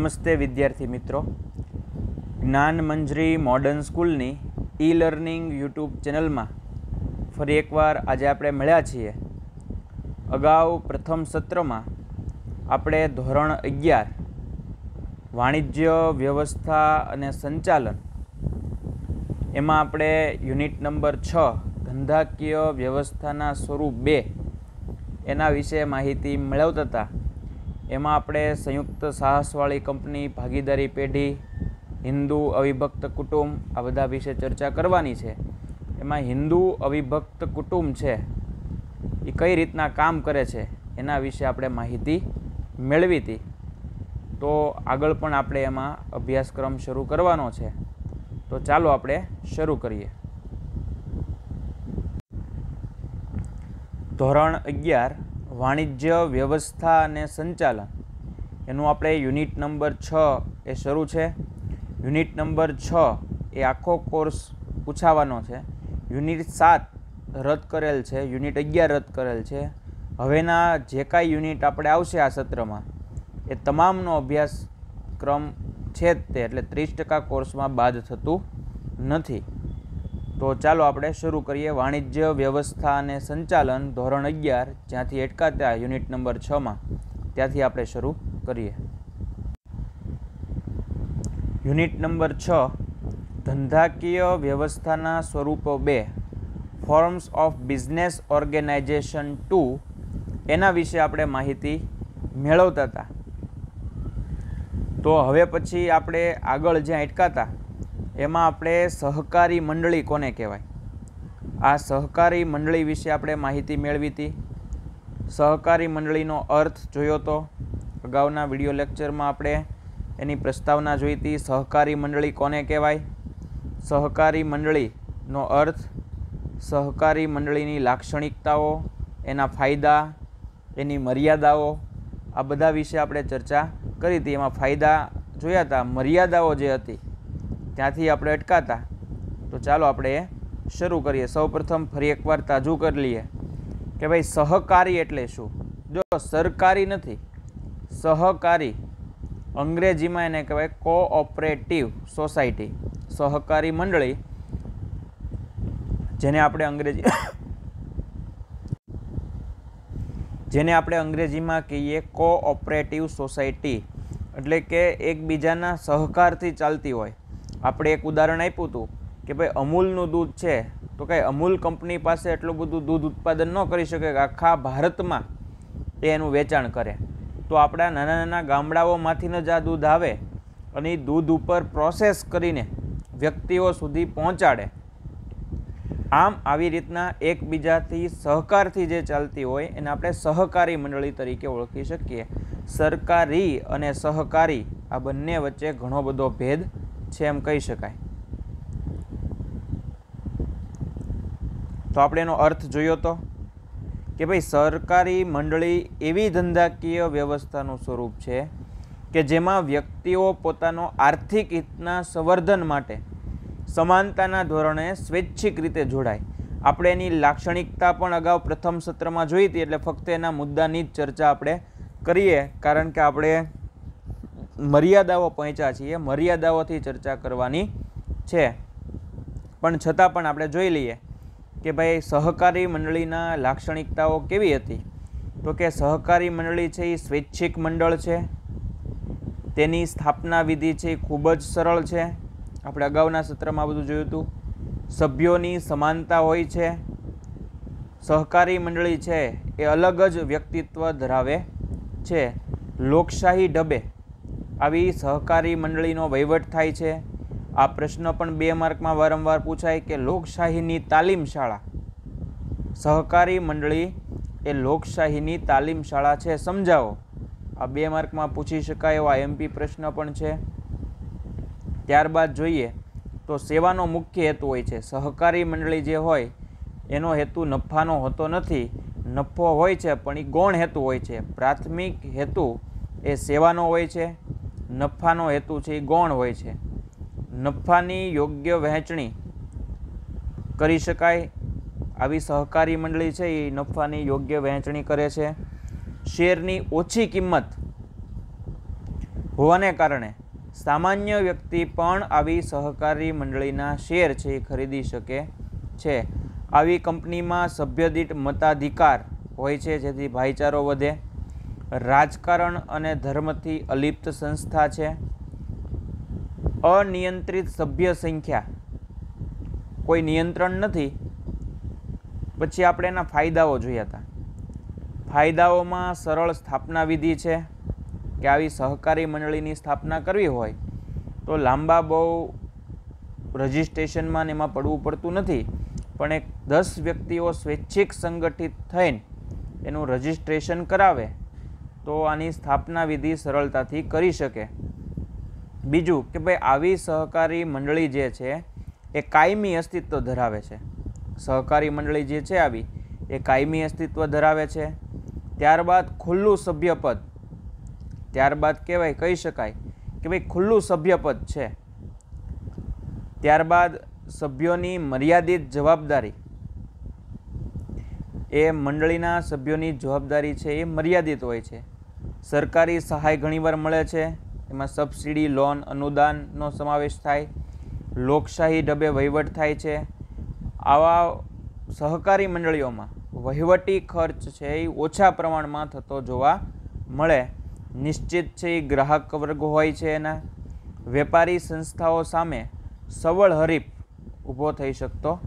નમસ્તે વિદ્યાર્થી મિત્રો જ્ઞાન મંજરી મોડર્ન સ્કૂલની ઈ લર્નિંગ યુટ્યુબ ચેનલમાં ફરી એકવાર આજે આપણે મળ્યા છીએ અગાઉ પ્રથમ સત્રમાં આપણે ધોરણ અગિયાર વાણિજ્ય વ્યવસ્થા અને સંચાલન એમાં આપણે યુનિટ નંબર છ ધંધાકીય વ્યવસ્થાના સ્વરૂપ બે એના વિશે માહિતી મેળવતા હતા એમાં આપણે સંયુક્ત સાહસવાળી કંપની ભાગીદારી પેઢી હિન્દુ અવિભક્ત કુટુંબ આ બધા વિશે ચર્ચા કરવાની છે એમાં હિન્દુ અવિભક્ત કુટુંબ છે એ કઈ રીતના કામ કરે છે એના વિશે આપણે માહિતી મેળવી હતી તો આગળ પણ આપણે એમાં અભ્યાસક્રમ શરૂ કરવાનો છે તો ચાલો આપણે શરૂ કરીએ ધોરણ અગિયાર વાણિજ્ય વ્યવસ્થા અને સંચાલન એનું આપણે યુનિટ નંબર છ એ શરૂ છે યુનિટ નંબર છ એ આખો કોર્સ પૂછાવાનો છે યુનિટ સાત રદ કરેલ છે યુનિટ અગિયાર રદ કરેલ છે હવેના જે કાંઈ યુનિટ આપણે આવશે આ સત્રમાં એ તમામનો અભ્યાસક્રમ છે જ તે એટલે ત્રીસ ટકા કોર્સમાં બાદ થતું નથી તો ચાલો આપણે શરૂ કરીએ વાણિજ્ય વ્યવસ્થા અને સંચાલન ધોરણ અગિયાર જ્યાંથી અટકાતા યુનિટ નંબર છમાં ત્યાંથી આપણે શરૂ કરીએ યુનિટ નંબર છ ધંધાકીય વ્યવસ્થાના સ્વરૂપો બે forms of business organisation two એના વિશે આપણે માહિતી મેળવતા હતા તો હવે પછી આપણે આગળ જ્યાં અટકાતા એમાં આપણે સહકારી મંડળી કોને કહેવાય આ સહકારી મંડળી વિશે આપણે માહિતી મેળવી હતી સહકારી મંડળીનો અર્થ જોયો તો અગાઉના વિડીયો લેક્ચરમાં આપણે એની પ્રસ્તાવના જોઈ હતી સહકારી મંડળી કોને કહેવાય સહકારી મંડળીનો અર્થ સહકારી મંડળીની લાક્ષણિકતાઓ એના ફાયદા એની મર્યાદાઓ આ બધા વિશે આપણે ચર્ચા કરી હતી એમાં ફાયદા જોયા હતા મર્યાદાઓ જે હતી ત્યાંથી આપણે અટકાતા તો ચાલો આપણે શરૂ કરીએ સૌપ્રથમ ફરી એકવાર તાજું કરી લઈએ કે ભાઈ સહકારી એટલે શું જો સરકારી નથી સહકારી અંગ્રેજીમાં એને કહેવાય કોઓપરેટિવ સોસાયટી સહકારી મંડળી જેને આપણે અંગ્રેજી જેને આપણે અંગ્રેજીમાં કહીએ કોઓપરેટિવ સોસાયટી એટલે કે એકબીજાના સહકારથી ચાલતી હોય આપણે એક ઉદાહરણ આપ્યું હતું કે ભાઈ અમૂલનું દૂધ છે તો કાંઈ અમૂલ કંપની પાસે એટલું બધું દૂધ ઉત્પાદન ન કરી શકે કે આખા ભારતમાં એ એનું વેચાણ કરે તો આપણા નાના નાના ગામડાઓમાંથીને જ આ દૂધ આવે અને એ દૂધ ઉપર પ્રોસેસ કરીને વ્યક્તિઓ સુધી પહોંચાડે આમ આવી રીતના એકબીજાથી સહકારથી જે ચાલતી હોય એને આપણે સહકારી મંડળી તરીકે ઓળખી શકીએ સરકારી અને સહકારી આ બંને વચ્ચે ઘણો બધો ભેદ છે એમ કહી શકાય તો આપણે એનો અર્થ જોયો તો કે ભાઈ સરકારી મંડળી એવી ધંધાકીય વ્યવસ્થાનું સ્વરૂપ છે કે જેમાં વ્યક્તિઓ પોતાનો આર્થિક હિતના સંવર્ધન માટે સમાનતાના ધોરણે સ્વૈચ્છિક રીતે જોડાય આપણે એની લાક્ષણિકતા પણ અગાઉ પ્રથમ સત્રમાં જોઈ હતી એટલે ફક્ત એના મુદ્દાની જ ચર્ચા આપણે કરીએ કારણ કે આપણે મર્યાદાઓ પહોંચ્યા છીએ મર્યાદાઓથી ચર્ચા કરવાની છે પણ છતાં પણ આપણે જોઈ લઈએ કે ભાઈ સહકારી મંડળીના લાક્ષણિકતાઓ કેવી હતી તો કે સહકારી મંડળી છે એ સ્વૈચ્છિક મંડળ છે તેની સ્થાપના વિધિ છે એ ખૂબ જ સરળ છે આપણે અગાઉના સત્રમાં બધું જોયું હતું સભ્યોની સમાનતા હોય છે સહકારી મંડળી છે એ અલગ જ વ્યક્તિત્વ ધરાવે છે લોકશાહી ઢબે આવી સહકારી મંડળીનો વહીવટ થાય છે આ પ્રશ્ન પણ બે માર્કમાં વારંવાર પૂછાય કે લોકશાહીની તાલીમ શાળા સહકારી મંડળી એ લોકશાહીની તાલીમ શાળા છે સમજાવો આ બે માર્કમાં પૂછી શકાય એવા એમપી પ્રશ્ન પણ છે ત્યારબાદ જોઈએ તો સેવાનો મુખ્ય હેતુ હોય છે સહકારી મંડળી જે હોય એનો હેતુ નફાનો હોતો નથી નફો હોય છે પણ એ ગૌણ હેતુ હોય છે પ્રાથમિક હેતુ એ સેવાનો હોય છે નફાનો હેતુ છે એ ગૌણ હોય છે નફાની યોગ્ય વહેંચણી કરી શકાય આવી સહકારી મંડળી છે એ નફાની યોગ્ય વહેંચણી કરે છે શેરની ઓછી કિંમત હોવાને કારણે સામાન્ય વ્યક્તિ પણ આવી સહકારી મંડળીના શેર છે એ ખરીદી શકે છે આવી કંપનીમાં સભ્યદીઠ મતાધિકાર હોય છે જેથી ભાઈચારો વધે રાજકારણ અને ધર્મથી અલિપ્ત સંસ્થા છે અનિયંત્રિત સભ્ય સંખ્યા કોઈ નિયંત્રણ નથી પછી આપણે એના ફાયદાઓ જોયા હતા ફાયદાઓમાં સરળ સ્થાપના વિધિ છે કે આવી સહકારી મંડળીની સ્થાપના કરવી હોય તો લાંબા બહુ રજિસ્ટ્રેશનમાં ને એમાં પડવું પડતું નથી પણ એક દસ વ્યક્તિઓ સ્વૈચ્છિક સંગઠિત થઈને એનું રજિસ્ટ્રેશન કરાવે તો આની સ્થાપના વિધિ સરળતાથી કરી શકે બીજું કે ભાઈ આવી સહકારી મંડળી જે છે એ કાયમી અસ્તિત્વ ધરાવે છે સહકારી મંડળી જે છે આવી એ કાયમી અસ્તિત્વ ધરાવે છે ત્યારબાદ ખુલ્લું સભ્યપદ ત્યારબાદ કહેવાય કહી શકાય કે ભાઈ ખુલ્લું સભ્યપદ છે ત્યારબાદ સભ્યોની મર્યાદિત જવાબદારી એ મંડળીના સભ્યોની જવાબદારી છે એ મર્યાદિત હોય છે સરકારી સહાય ઘણીવાર મળે છે એમાં સબસિડી લોન અનુદાનનો સમાવેશ થાય લોકશાહી ડબે વહીવટ થાય છે આવા સહકારી મંડળીઓમાં વહીવટી ખર્ચ છે એ ઓછા પ્રમાણમાં થતો જોવા મળે નિશ્ચિત છે એ ગ્રાહક વર્ગ હોય છે એના વેપારી સંસ્થાઓ સામે સવળ હરીફ ઊભો થઈ શકતો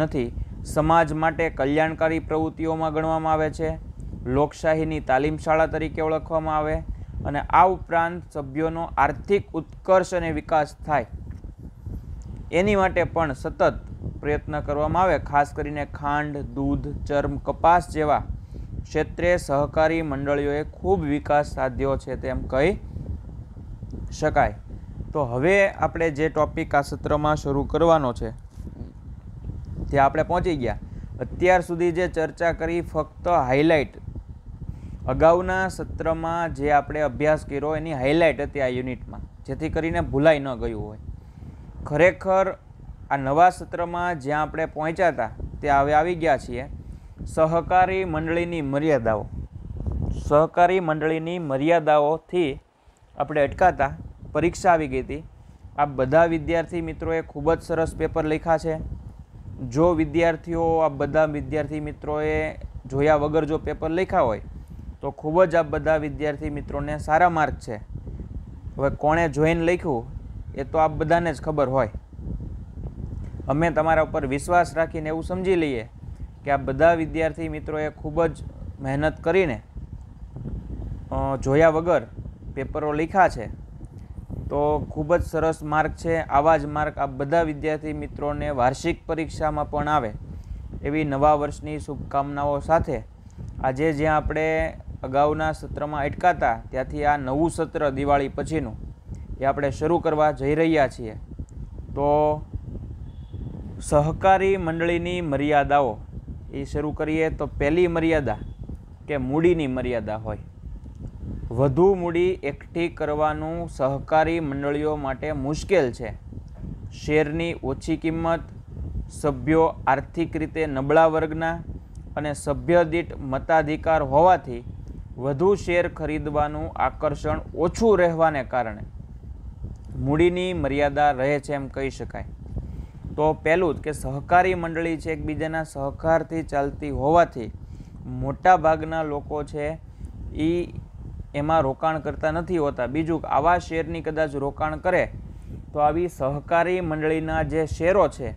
નથી સમાજ માટે કલ્યાણકારી પ્રવૃત્તિઓમાં ગણવામાં આવે છે લોકશાહીની તાલીમ શાળા તરીકે ઓળખવામાં આવે અને આ ઉપરાંત સભ્યોનો આર્થિક ઉત્કર્ષ અને વિકાસ થાય એની માટે પણ સતત પ્રયત્ન કરવામાં આવે ખાસ કરીને ખાંડ દૂધ ચર્મ કપાસ જેવા ક્ષેત્રે સહકારી મંડળીઓએ ખૂબ વિકાસ સાધ્યો છે તેમ કહી શકાય તો હવે આપણે જે ટોપિક આ સત્રમાં શરૂ કરવાનો છે ત્યાં આપણે પહોંચી ગયા અત્યાર સુધી જે ચર્ચા કરી ફક્ત હાઇલાઇટ અગાઉના સત્રમાં જે આપણે અભ્યાસ કર્યો એની હાઇલાઇટ હતી આ યુનિટમાં જેથી કરીને ભૂલાઈ ન ગયું હોય ખરેખર આ નવા સત્રમાં જ્યાં આપણે પહોંચ્યા હતા ત્યાં હવે આવી ગયા છીએ સહકારી મંડળીની મર્યાદાઓ સહકારી મંડળીની મર્યાદાઓથી આપણે અટકાતા પરીક્ષા આવી ગઈ હતી આ બધા વિદ્યાર્થી મિત્રોએ ખૂબ જ સરસ પેપર લખ્યા છે જો વિદ્યાર્થીઓ આ બધા વિદ્યાર્થી મિત્રોએ જોયા વગર જો પેપર લખ્યા હોય તો ખૂબ જ આ બધા વિદ્યાર્થી મિત્રોને સારા માર્ક છે હવે કોણે જોઈને લખ્યું એ તો આપ બધાને જ ખબર હોય અમે તમારા ઉપર વિશ્વાસ રાખીને એવું સમજી લઈએ કે આ બધા વિદ્યાર્થી મિત્રોએ ખૂબ જ મહેનત કરીને જોયા વગર પેપરો લખ્યા છે તો ખૂબ જ સરસ માર્ક છે આવા જ માર્ક આ બધા વિદ્યાર્થી મિત્રોને વાર્ષિક પરીક્ષામાં પણ આવે એવી નવા વર્ષની શુભકામનાઓ સાથે આજે જ્યાં આપણે અગાઉના સત્રમાં અટકાતા ત્યાંથી આ નવું સત્ર દિવાળી પછીનું એ આપણે શરૂ કરવા જઈ રહ્યા છીએ તો સહકારી મંડળીની મર્યાદાઓ એ શરૂ કરીએ તો પહેલી મર્યાદા કે મૂડીની મર્યાદા હોય વધુ મૂડી એકઠી કરવાનું સહકારી મંડળીઓ માટે મુશ્કેલ છે શેરની ઓછી કિંમત સભ્યો આર્થિક રીતે નબળા વર્ગના અને સભ્ય દીઠ મતાધિકાર હોવાથી વધુ શેર ખરીદવાનું આકર્ષણ ઓછું રહેવાને કારણે મૂડીની મર્યાદા રહે છે એમ કહી શકાય તો પહેલું કે સહકારી મંડળી છે એકબીજાના સહકારથી ચાલતી હોવાથી મોટાભાગના લોકો છે એ એમાં રોકાણ કરતા નથી હોતા બીજું આવા શેરની કદાચ રોકાણ કરે તો આવી સહકારી મંડળીના જે શેરો છે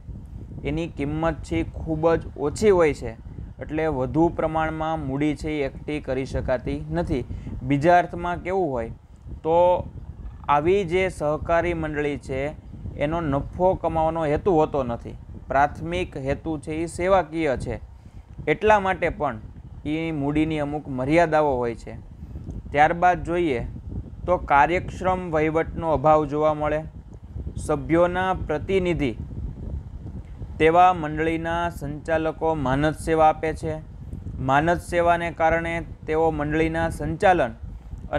એની કિંમત છે ખૂબ જ ઓછી હોય છે એટલે વધુ પ્રમાણમાં મૂડી છે એ એકઠી કરી શકાતી નથી બીજા અર્થમાં કેવું હોય તો આવી જે સહકારી મંડળી છે એનો નફો કમાવાનો હેતુ હોતો નથી પ્રાથમિક હેતુ છે એ સેવાકીય છે એટલા માટે પણ એ મૂડીની અમુક મર્યાદાઓ હોય છે ત્યારબાદ જોઈએ તો કાર્યક્ષમ વહીવટનો અભાવ જોવા મળે સભ્યોના પ્રતિનિધિ તેવા મંડળીના સંચાલકો માનદ સેવા આપે છે માનદ સેવાને કારણે તેઓ મંડળીના સંચાલન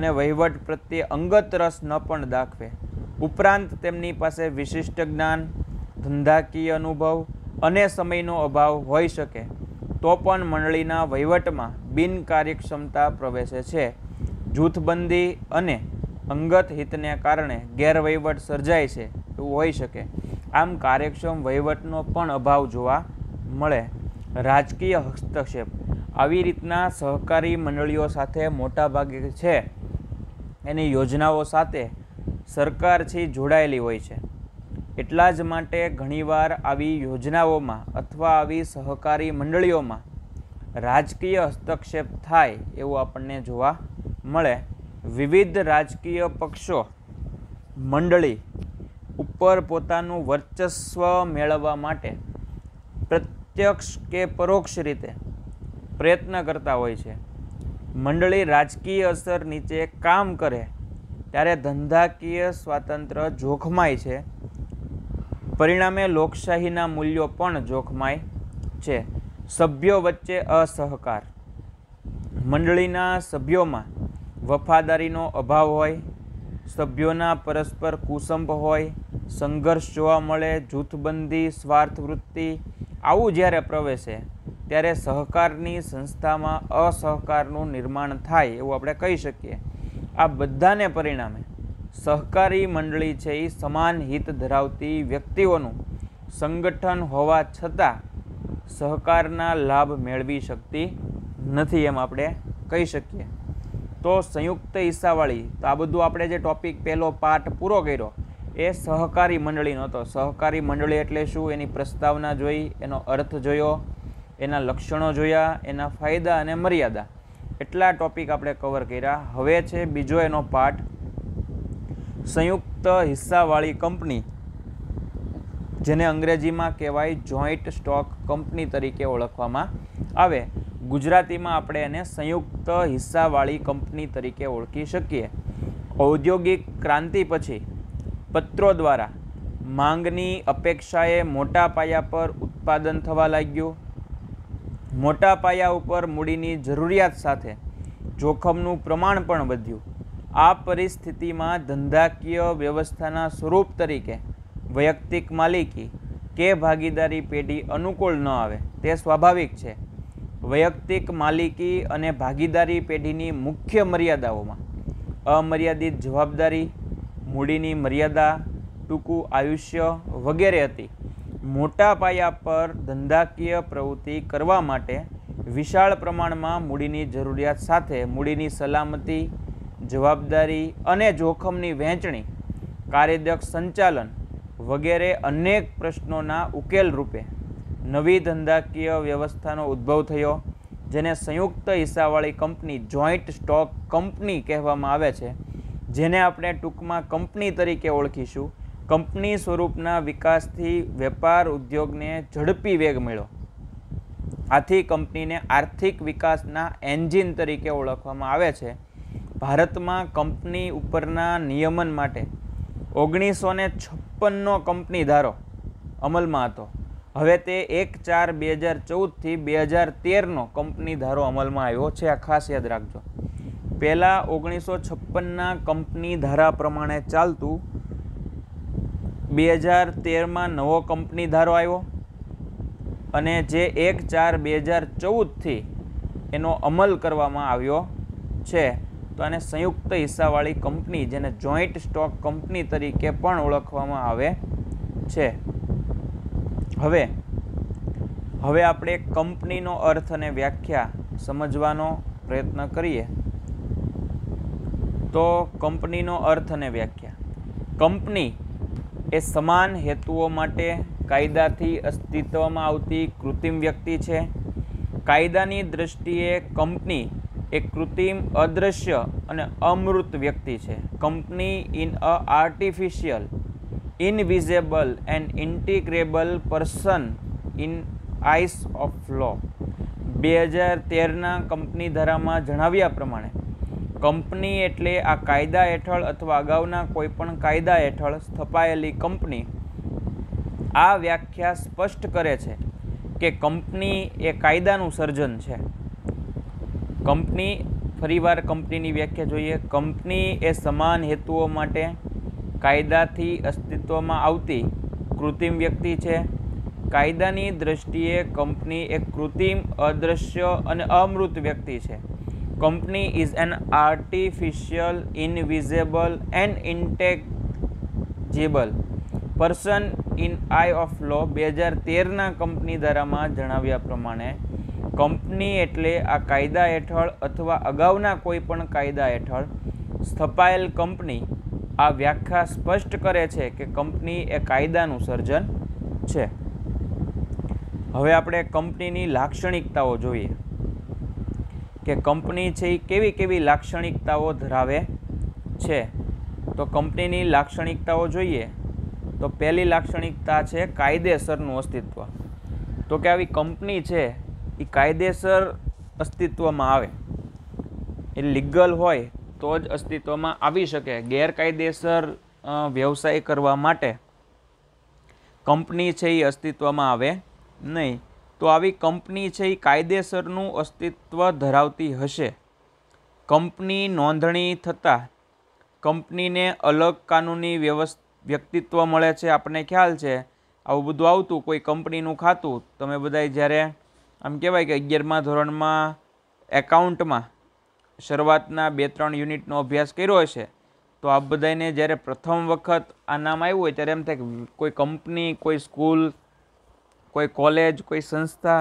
અને વહીવટ પ્રત્યે અંગત રસ ન પણ દાખવે ઉપરાંત તેમની પાસે વિશિષ્ટ જ્ઞાન ધંધાકીય અનુભવ અને સમયનો અભાવ હોઈ શકે તો પણ મંડળીના વહીવટમાં બિનકાર્યક્ષમતા પ્રવેશે છે જૂથબંધી અને અંગત હિતને કારણે ગેરવહીવટ સર્જાય છે એવું હોઈ શકે આમ કાર્યક્ષમ વહીવટનો પણ અભાવ જોવા મળે રાજકીય હસ્તક્ષેપ આવી રીતના સહકારી મંડળીઓ સાથે મોટાભાગે છે એની યોજનાઓ સાથે સરકારથી જોડાયેલી હોય છે એટલા જ માટે ઘણીવાર આવી યોજનાઓમાં અથવા આવી સહકારી મંડળીઓમાં રાજકીય હસ્તક્ષેપ થાય એવું આપણને જોવા મળે વિવિધ રાજકીય પક્ષો મંડળી ઉપર પોતાનું વર્ચસ્વ મેળવવા માટે પ્રત્યક્ષ કે પરોક્ષ રીતે પ્રયત્ન કરતા હોય છે મંડળી રાજકીય અસર નીચે કામ કરે ત્યારે ધંધાકીય સ્વાતંત્ર્ય જોખમાય છે પરિણામે લોકશાહીના મૂલ્યો પણ જોખમાય છે સભ્યો વચ્ચે અસહકાર મંડળીના સભ્યોમાં વફાદારીનો અભાવ હોય સભ્યોના પરસ્પર કુસંભ હોય સંઘર્ષ જોવા મળે જૂથબંધી સ્વાર્થવૃત્તિ આવું જ્યારે પ્રવેશે ત્યારે સહકારની સંસ્થામાં અસહકારનું નિર્માણ થાય એવું આપણે કહી શકીએ આ બધાને પરિણામે સહકારી મંડળી છે એ સમાન હિત ધરાવતી વ્યક્તિઓનું સંગઠન હોવા છતાં સહકારના લાભ મેળવી શકતી નથી એમ આપણે કહી શકીએ તો સંયુક્ત હિસ્સાવાળી તો આ બધું આપણે જે ટોપિક પહેલો પાર્ટ પૂરો કર્યો એ સહકારી મંડળીનો હતો સહકારી મંડળી એટલે શું એની પ્રસ્તાવના જોઈ એનો અર્થ જોયો એના લક્ષણો જોયા એના ફાયદા અને મર્યાદા એટલા ટોપિક આપણે કવર કર્યા હવે છે બીજો એનો પાર્ટ સંયુક્ત હિસ્સાવાળી કંપની જેને અંગ્રેજીમાં કહેવાય જોઈન્ટ સ્ટોક કંપની તરીકે ઓળખવામાં આવે ગુજરાતીમાં આપણે એને સંયુક્ત હિસ્સાવાળી કંપની તરીકે ઓળખી શકીએ ઔદ્યોગિક ક્રાંતિ પછી પત્રો દ્વારા માંગની અપેક્ષાએ મોટા પાયા પર ઉત્પાદન થવા લાગ્યું મોટા પાયા ઉપર મૂડીની જરૂરિયાત સાથે જોખમનું પ્રમાણ પણ વધ્યું આ પરિસ્થિતિમાં ધંધાકીય વ્યવસ્થાના સ્વરૂપ તરીકે વૈયક્તિક માલિકી કે ભાગીદારી પેઢી અનુકૂળ ન આવે તે સ્વાભાવિક છે વૈયક્તિક માલિકી અને ભાગીદારી પેઢીની મુખ્ય મર્યાદાઓમાં અમર્યાદિત જવાબદારી મૂડીની મર્યાદા ટૂંકું આયુષ્ય વગેરે હતી મોટા પાયા પર ધંધાકીય પ્રવૃત્તિ કરવા માટે વિશાળ પ્રમાણમાં મૂડીની જરૂરિયાત સાથે મૂડીની સલામતી જવાબદારી અને જોખમની વહેંચણી કાર્યદક્ષ સંચાલન વગેરે અનેક પ્રશ્નોના ઉકેલ રૂપે નવી ધંધાકીય વ્યવસ્થાનો ઉદ્ભવ થયો જેને સંયુક્ત હિસ્સાવાળી કંપની જોઈન્ટ સ્ટોક કંપની કહેવામાં આવે છે જેને આપણે ટૂંકમાં કંપની તરીકે ઓળખીશું કંપની સ્વરૂપના વિકાસથી વેપાર ઉદ્યોગને ઝડપી વેગ મળ્યો આથી કંપનીને આર્થિક વિકાસના એન્જિન તરીકે ઓળખવામાં આવે છે ભારતમાં કંપની ઉપરના નિયમન માટે ઓગણીસો ને છપ્પનનો કંપની ધારો અમલમાં હતો હવે તે એક ચાર બે હજાર ચૌદથી બે હજાર તેરનો કંપની ધારો અમલમાં આવ્યો છે આ ખાસ યાદ રાખજો પહેલાં ઓગણીસો છપ્પનના કંપની ધારા પ્રમાણે ચાલતું બે હજાર તેરમાં નવો કંપની ધારો આવ્યો અને જે એક ચાર બે હજાર ચૌદથી એનો અમલ કરવામાં આવ્યો છે તો આને સંયુક્ત હિસ્સાવાળી કંપની જેને જોઈન્ટ સ્ટોક કંપની તરીકે પણ ઓળખવામાં આવે છે હવે હવે આપણે કંપનીનો અર્થ અને વ્યાખ્યા સમજવાનો પ્રયત્ન કરીએ તો કંપનીનો અર્થ અને વ્યાખ્યા કંપની એ સમાન હેતુઓ માટે કાયદાથી અસ્તિત્વમાં આવતી કૃત્રિમ વ્યક્તિ છે કાયદાની દ્રષ્ટિએ કંપની એ કૃત્રિમ અદૃશ્ય અને અમૃત વ્યક્તિ છે company in a artificial invisible and integrable person in eyes of law બે હજાર તેરના કંપની ધારામાં જણાવ્યા પ્રમાણે કંપની એટલે આ કાયદા હેઠળ અથવા અગાઉના કોઈપણ કાયદા હેઠળ સ્થપાયેલી કંપની આ વ્યાખ્યા સ્પષ્ટ કરે છે કે કંપની એ કાયદાનું સર્જન છે કંપની ફરીવાર કંપનીની વ્યાખ્યા જોઈએ કંપની એ સમાન હેતુઓ માટે કાયદાથી અસ્તિત્વમાં આવતી કૃત્રિમ વ્યક્તિ છે કાયદાની દ્રષ્ટિએ કંપની એક કૃત્રિમ અદૃશ્ય અને અમૃત વ્યક્તિ છે company is an artificial invisible and intangible person in eye of law બે હજાર તેરના કંપની દ્વારામાં જણાવ્યા પ્રમાણે કંપની એટલે આ કાયદા હેઠળ અથવા અગાઉના કોઈપણ કાયદા હેઠળ સ્થપાયેલ કંપની આ વ્યાખ્યા સ્પષ્ટ કરે છે કે કંપની એ કાયદાનું સર્જન છે હવે આપણે કંપનીની લાક્ષણિકતાઓ જોઈએ કે કંપની છે એ કેવી કેવી લાક્ષણિકતાઓ ધરાવે છે તો કંપનીની લાક્ષણિકતાઓ જોઈએ તો પહેલી લાક્ષણિકતા છે કાયદેસરનું અસ્તિત્વ તો કે આવી કંપની છે એ કાયદેસર અસ્તિત્વમાં આવે એ લીગલ હોય તો જ અસ્તિત્વમાં આવી શકે ગેરકાયદેસર વ્યવસાય કરવા માટે કંપની છે એ અસ્તિત્વમાં આવે નહીં તો આવી કંપની છે એ કાયદેસરનું અસ્તિત્વ ધરાવતી હશે કંપની નોંધણી થતાં કંપનીને અલગ કાનૂની વ્યક્તિત્વ મળે છે આપણને ખ્યાલ છે આવું બધું આવતું કોઈ કંપનીનું ખાતું તમે બધાય જ્યારે આમ કહેવાય કે અગિયારમા ધોરણમાં એકાઉન્ટમાં શરૂઆતના બે ત્રણ યુનિટનો અભ્યાસ કર્યો હશે તો આ બધાને જ્યારે પ્રથમ વખત આ નામ આવ્યું હોય ત્યારે એમ થાય કે કોઈ કંપની કોઈ સ્કૂલ કોઈ કોલેજ કોઈ સંસ્થા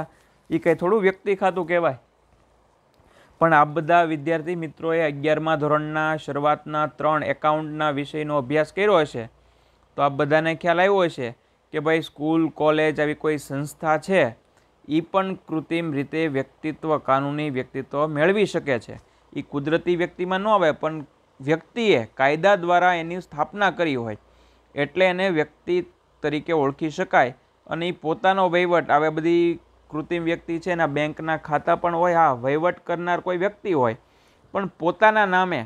એ કંઈ થોડું વ્યક્તિ ખાતું કહેવાય પણ આ બધા વિદ્યાર્થી મિત્રોએ અગિયારમા ધોરણના શરૂઆતના ત્રણ એકાઉન્ટના વિષયનો અભ્યાસ કર્યો હશે તો આ બધાને ખ્યાલ આવ્યો હશે કે ભાઈ સ્કૂલ કોલેજ આવી કોઈ સંસ્થા છે એ પણ કૃત્રિમ રીતે વ્યક્તિત્વ કાનૂની વ્યક્તિત્વ મેળવી શકે છે એ કુદરતી વ્યક્તિમાં ન આવે પણ વ્યક્તિએ કાયદા દ્વારા એની સ્થાપના કરી હોય એટલે એને વ્યક્તિ તરીકે ઓળખી શકાય અને એ પોતાનો વહીવટ આવે બધી કૃત્રિમ વ્યક્તિ છે એના બેંકના ખાતા પણ હોય હા વહીવટ કરનાર કોઈ વ્યક્તિ હોય પણ પોતાના નામે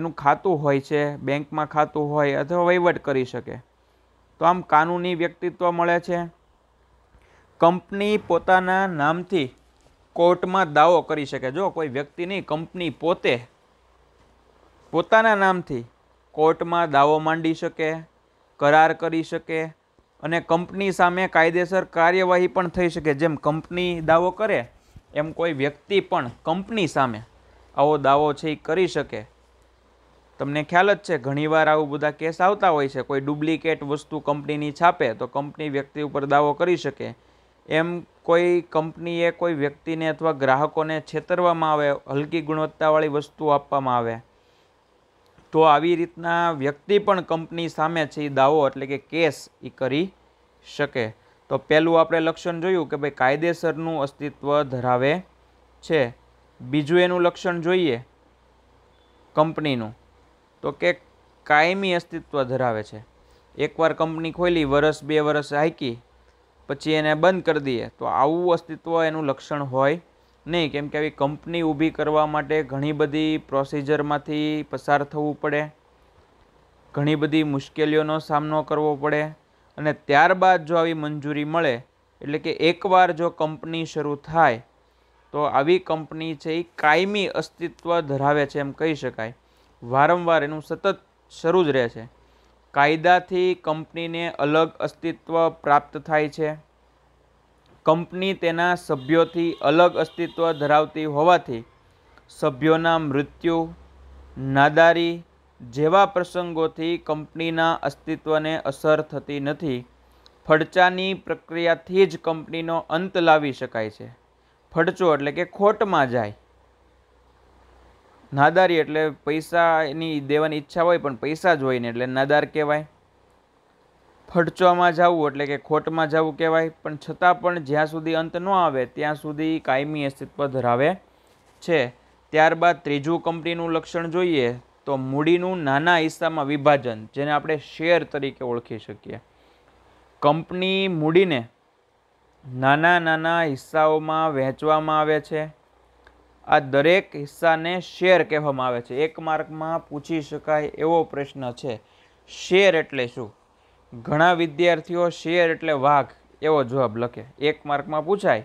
એનું ખાતું હોય છે બેંકમાં ખાતું હોય અથવા વહીવટ કરી શકે તો આમ કાનૂની વ્યક્તિત્વ મળે છે કંપની પોતાના નામથી કોર્ટમાં દાવો કરી શકે જો કોઈ વ્યક્તિની કંપની પોતે પોતાના નામથી કોર્ટમાં દાવો માંડી શકે કરાર કરી શકે અને કંપની સામે કાયદેસર કાર્યવાહી પણ થઈ શકે જેમ કંપની દાવો કરે એમ કોઈ વ્યક્તિ પણ કંપની સામે આવો દાવો છે એ કરી શકે તમને ખ્યાલ જ છે ઘણીવાર આવું બધા કેસ આવતા હોય છે કોઈ ડુપ્લિકેટ વસ્તુ કંપનીની છાપે તો કંપની વ્યક્તિ ઉપર દાવો કરી શકે એમ કોઈ કંપનીએ કોઈ વ્યક્તિને અથવા ગ્રાહકોને છેતરવામાં આવે હલકી ગુણવત્તાવાળી વસ્તુઓ આપવામાં આવે તો આવી રીતના વ્યક્તિ પણ કંપની સામે છે એ દાવો એટલે કે કેસ એ કરી શકે તો પહેલું આપણે લક્ષણ જોયું કે ભાઈ કાયદેસરનું અસ્તિત્વ ધરાવે છે બીજું એનું લક્ષણ જોઈએ કંપનીનું તો કે કાયમી અસ્તિત્વ ધરાવે છે એકવાર કંપની ખોલી વરસ બે વરસ હાકી પછી એને બંધ કરી દઈએ તો આવું અસ્તિત્વ એનું લક્ષણ હોય નહીં કેમ કે આવી કંપની ઊભી કરવા માટે ઘણી બધી પ્રોસિજરમાંથી પસાર થવું પડે ઘણી બધી મુશ્કેલીઓનો સામનો કરવો પડે અને ત્યારબાદ જો આવી મંજૂરી મળે એટલે કે એકવાર જો કંપની શરૂ થાય તો આવી કંપની છે એ કાયમી અસ્તિત્વ ધરાવે છે એમ કહી શકાય વારંવાર એનું સતત શરૂ જ રહે છે કાયદાથી કંપનીને અલગ અસ્તિત્વ પ્રાપ્ત થાય છે કંપની તેના સભ્યોથી અલગ અસ્તિત્વ ધરાવતી હોવાથી સભ્યોના મૃત્યુ નાદારી જેવા પ્રસંગોથી કંપનીના અસ્તિત્વને અસર થતી નથી ફડચાની પ્રક્રિયાથી જ કંપનીનો અંત લાવી શકાય છે ફડચો એટલે કે ખોટમાં જાય નાદારી એટલે પૈસાની દેવાની ઈચ્છા હોય પણ પૈસા જ હોય ને એટલે નાદાર કહેવાય ફટચોમાં જવું એટલે કે ખોટમાં જવું કહેવાય પણ છતાં પણ જ્યાં સુધી અંત ન આવે ત્યાં સુધી કાયમી અસ્તિત્વ ધરાવે છે ત્યારબાદ ત્રીજું કંપનીનું લક્ષણ જોઈએ તો મૂડીનું નાના હિસ્સામાં વિભાજન જેને આપણે શેર તરીકે ઓળખી શકીએ કંપની મૂડીને નાના નાના હિસ્સાઓમાં વહેંચવામાં આવે છે આ દરેક હિસ્સાને શેર કહેવામાં આવે છે એક માર્કમાં પૂછી શકાય એવો પ્રશ્ન છે શેર એટલે શું ઘણા વિદ્યાર્થીઓ શેર એટલે વાઘ એવો જવાબ લખે એક માર્કમાં પૂછાય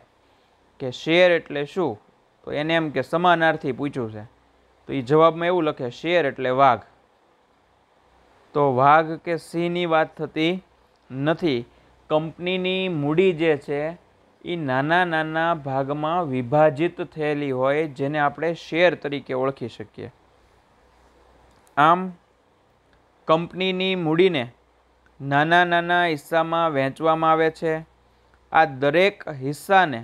કે શેર એટલે શું તો એને એમ કે સમાનાર્થી પૂછ્યું છે તો એ જવાબમાં એવું લખે શેર એટલે વાઘ તો વાઘ કે સિંહની વાત થતી નથી કંપનીની મૂડી જે છે એ નાના નાના ભાગમાં વિભાજિત થયેલી હોય જેને આપણે શેર તરીકે ઓળખી શકીએ આમ કંપનીની મૂડીને નાના નાના હિસ્સામાં વહેંચવામાં આવે છે આ દરેક હિસ્સાને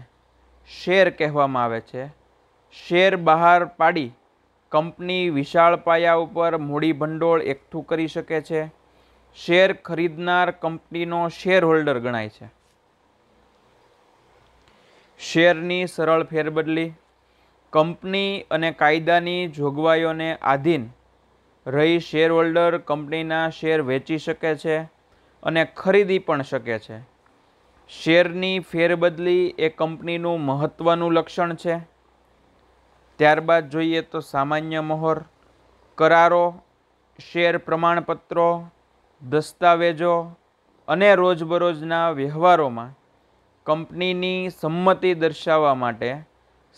શેર કહેવામાં આવે છે શેર બહાર પાડી કંપની વિશાળ પાયા ઉપર મૂડી ભંડોળ એકઠું કરી શકે છે શેર ખરીદનાર કંપનીનો શેર હોલ્ડર ગણાય છે શેરની સરળ ફેરબદલી કંપની અને કાયદાની જોગવાઈઓને આધીન રહી શેરહોલ્ડર કંપનીના શેર વેચી શકે છે અને ખરીદી પણ શકે છે શેરની ફેરબદલી એ કંપનીનું મહત્ત્વનું લક્ષણ છે ત્યારબાદ જોઈએ તો સામાન્ય મહોર કરારો શેર પ્રમાણપત્રો દસ્તાવેજો અને રોજબરોજના વ્યવહારોમાં કંપનીની સંમતિ દર્શાવવા માટે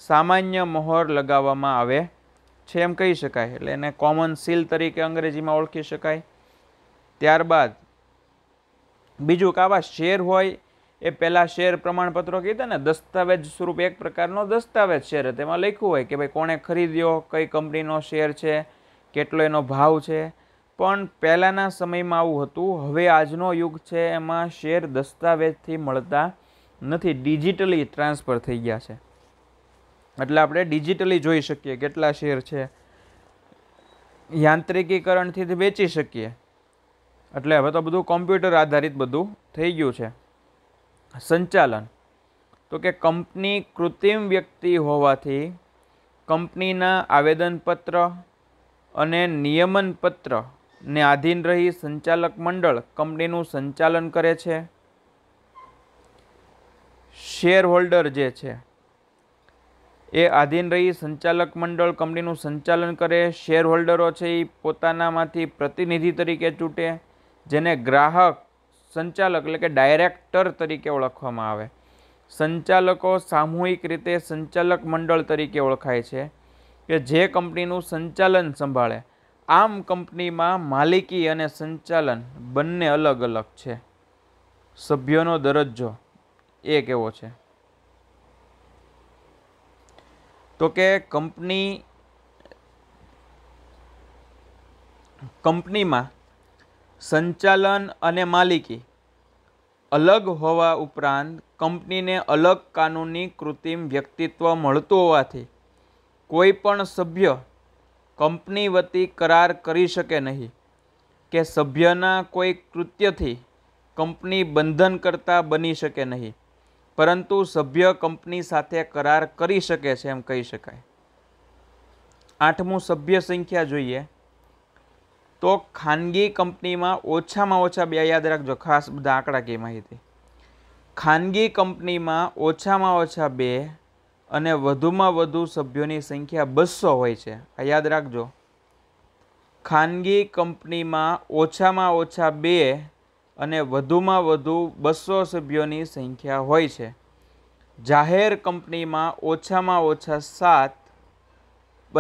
સામાન્ય મહોર લગાવવામાં આવે છે એમ કહી શકાય એટલે એને કોમન સીલ તરીકે અંગ્રેજીમાં ઓળખી શકાય ત્યારબાદ બીજું કે આવા શેર હોય એ પહેલાં શેર પ્રમાણપત્રો કીધા ને દસ્તાવેજ સ્વરૂપ એક પ્રકારનો દસ્તાવેજ શેર તેમાં લખ્યું હોય કે ભાઈ કોણે ખરીદ્યો કઈ કંપનીનો શેર છે કેટલો એનો ભાવ છે પણ પહેલાંના સમયમાં આવું હતું હવે આજનો યુગ છે એમાં શેર દસ્તાવેજથી મળતા નથી ડિજિટલી ટ્રાન્સફર થઈ ગયા છે એટલે આપણે ડિજિટલી જોઈ શકીએ કેટલા શેર છે યાંત્રિકીકરણથી વેચી શકીએ એટલે હવે તો બધું કોમ્પ્યુટર આધારિત બધું થઈ ગયું છે સંચાલન તો કે કંપની કૃત્રિમ વ્યક્તિ હોવાથી કંપનીના આવેદનપત્ર અને નિયમનપત્રને આધીન રહી સંચાલક મંડળ કંપનીનું સંચાલન કરે છે શેર હોલ્ડર જે છે એ આધીન રહી સંચાલક મંડળ કંપનીનું સંચાલન કરે શેર હોલ્ડરો છે એ પોતાનામાંથી પ્રતિનિધિ તરીકે ચૂંટે જેને ગ્રાહક સંચાલક એટલે કે ડાયરેક્ટર તરીકે ઓળખવામાં આવે સંચાલકો સામૂહિક રીતે સંચાલક મંડળ તરીકે ઓળખાય છે કે જે કંપનીનું સંચાલન સંભાળે આમ કંપનીમાં માલિકી અને સંચાલન બંને અલગ અલગ છે સભ્યોનો દરજ્જો એ કેવો છે તો કે કંપની કંપનીમાં સંચાલન અને માલિકી અલગ હોવા ઉપરાંત કંપનીને અલગ કાનૂની કૃત્રિમ વ્યક્તિત્વ મળતું હોવાથી કોઈ પણ સભ્ય કંપની વતી કરાર કરી શકે નહીં કે સભ્યના કોઈ કૃત્યથી કંપની બંધનકર્તા બની શકે નહીં પરંતુ સભ્ય કંપની સાથે કરાર કરી શકે છે એમ કહી શકાય આઠમું સભ્ય સંખ્યા જોઈએ તો ખાનગી કંપનીમાં ઓછામાં ઓછા બે યાદ રાખજો ખાસ બધા આંકડાકીય માહિતી ખાનગી કંપનીમાં ઓછામાં ઓછા બે અને વધુમાં વધુ સભ્યોની સંખ્યા બસો હોય છે આ યાદ રાખજો ખાનગી કંપનીમાં ઓછામાં ઓછા બે અને વધુમાં વધુ બસો સભ્યોની સંખ્યા હોય છે જાહેર કંપનીમાં ઓછામાં ઓછા સાત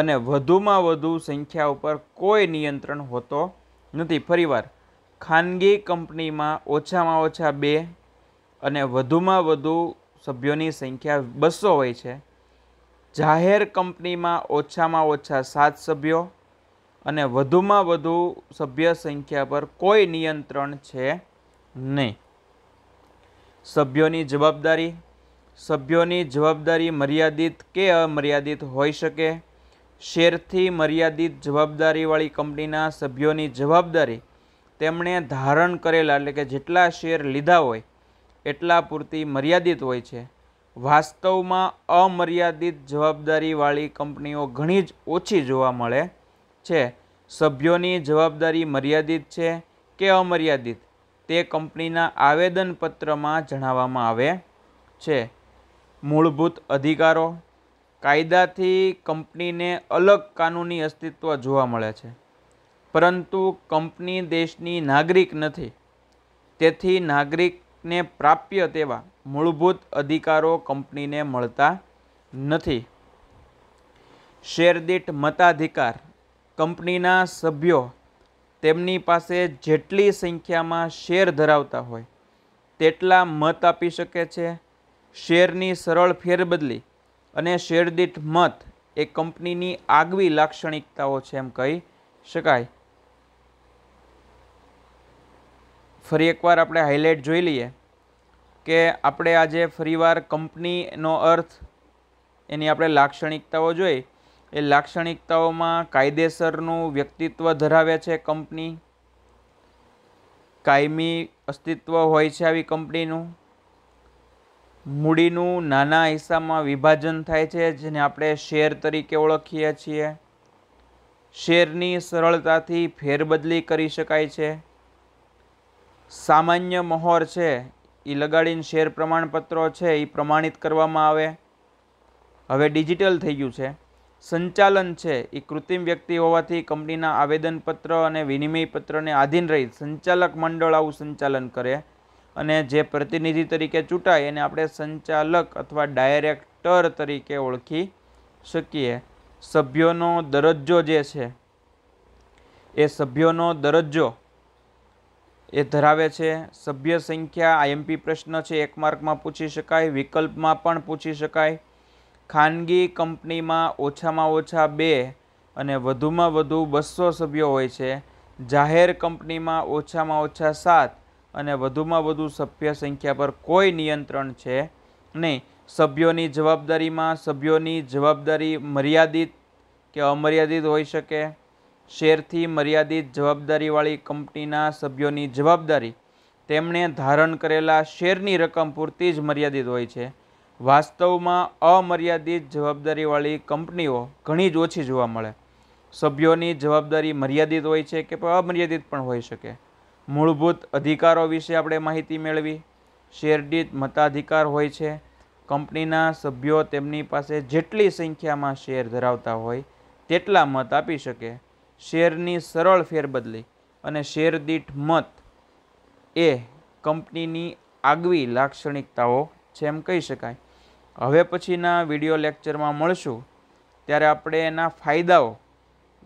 અને વધુમાં વધુ સંખ્યા ઉપર કોઈ નિયંત્રણ હોતો નથી ફરીવાર ખાનગી કંપનીમાં ઓછામાં ઓછા બે અને વધુમાં વધુ સભ્યોની સંખ્યા બસો હોય છે જાહેર કંપનીમાં ઓછામાં ઓછા સાત સભ્યો અને વધુમાં વધુ સભ્ય સંખ્યા પર કોઈ નિયંત્રણ છે નહીં સભ્યોની જવાબદારી સભ્યોની જવાબદારી મર્યાદિત કે અમર્યાદિત હોઈ શકે શેરથી મર્યાદિત જવાબદારીવાળી કંપનીના સભ્યોની જવાબદારી તેમણે ધારણ કરેલા એટલે કે જેટલા શેર લીધા હોય એટલા પૂરતી મર્યાદિત હોય છે વાસ્તવમાં અમર્યાદિત જવાબદારીવાળી કંપનીઓ ઘણી જ ઓછી જોવા મળે છે સભ્યોની જવાબદારી મર્યાદિત છે કે અમર્યાદિત તે કંપનીના આવેદનપત્રમાં જણાવવામાં આવે છે મૂળભૂત અધિકારો કાયદાથી કંપનીને અલગ કાનૂની અસ્તિત્વ જોવા મળે છે પરંતુ કંપની દેશની નાગરિક નથી તેથી નાગરિકને પ્રાપ્ય તેવા મૂળભૂત અધિકારો કંપનીને મળતા નથી શેરદીઠ મતાધિકાર કંપનીના સભ્યો તેમની પાસે જેટલી સંખ્યામાં શેર ધરાવતા હોય તેટલા મત આપી શકે છે શેરની સરળ ફેરબદલી અને શેરદીઠ મત એ કંપનીની આગવી લાક્ષણિકતાઓ છે એમ કહી શકાય ફરી એકવાર આપણે હાઇલાઇટ જોઈ લઈએ કે આપણે આજે ફરીવાર કંપનીનો અર્થ એની આપણે લાક્ષણિકતાઓ જોઈ એ લાક્ષણિકતાઓમાં કાયદેસરનું વ્યક્તિત્વ ધરાવે છે કંપની કાયમી અસ્તિત્વ હોય છે આવી કંપનીનું મૂડીનું નાના હિસ્સામાં વિભાજન થાય છે જેને આપણે શેર તરીકે ઓળખીએ છીએ શેરની સરળતાથી ફેરબદલી કરી શકાય છે સામાન્ય મહોર છે એ લગાડીને શેર પ્રમાણપત્રો છે એ પ્રમાણિત કરવામાં આવે હવે ડિજિટલ થઈ ગયું છે સંચાલન છે એ કૃત્રિમ વ્યક્તિ હોવાથી કંપનીના આવેદનપત્ર અને વિનિમયપત્રને આધીન રહી સંચાલક મંડળ આવું સંચાલન કરે અને જે પ્રતિનિધિ તરીકે ચૂંટાય એને આપણે સંચાલક અથવા ડાયરેક્ટર તરીકે ઓળખી શકીએ સભ્યોનો દરજ્જો જે છે એ સભ્યોનો દરજ્જો એ ધરાવે છે સભ્ય સંખ્યા આઈએમપી પ્રશ્ન છે એક માર્કમાં પૂછી શકાય વિકલ્પમાં પણ પૂછી શકાય ખાનગી કંપનીમાં ઓછામાં ઓછા બે અને વધુમાં વધુ બસો સભ્યો હોય છે જાહેર કંપનીમાં ઓછામાં ઓછા સાત અને વધુમાં વધુ સભ્ય સંખ્યા પર કોઈ નિયંત્રણ છે નહીં સભ્યોની જવાબદારીમાં સભ્યોની જવાબદારી મર્યાદિત કે અમર્યાદિત હોઈ શકે શેરથી મર્યાદિત જવાબદારીવાળી કંપનીના સભ્યોની જવાબદારી તેમણે ધારણ કરેલા શેરની રકમ પૂરતી જ મર્યાદિત હોય છે વાસ્તવમાં અમર્યાદિત જવાબદારીવાળી કંપનીઓ ઘણી જ ઓછી જોવા મળે સભ્યોની જવાબદારી મર્યાદિત હોય છે કે અમર્યાદિત પણ હોઈ શકે મૂળભૂત અધિકારો વિશે આપણે માહિતી મેળવી શેર મતાધિકાર હોય છે કંપનીના સભ્યો તેમની પાસે જેટલી સંખ્યામાં શેર ધરાવતા હોય તેટલા મત આપી શકે શેરની સરળ ફેરબદલી અને શેરદીઠ મત એ કંપનીની આગવી લાક્ષણિકતાઓ છે એમ કહી શકાય હવે પછીના વિડીયો લેક્ચરમાં મળશું ત્યારે આપણે એના ફાયદાઓ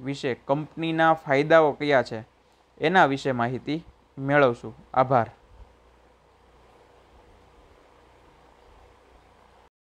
વિશે કંપનીના ફાયદાઓ કયા છે એના વિશે માહિતી મેળવશું આભાર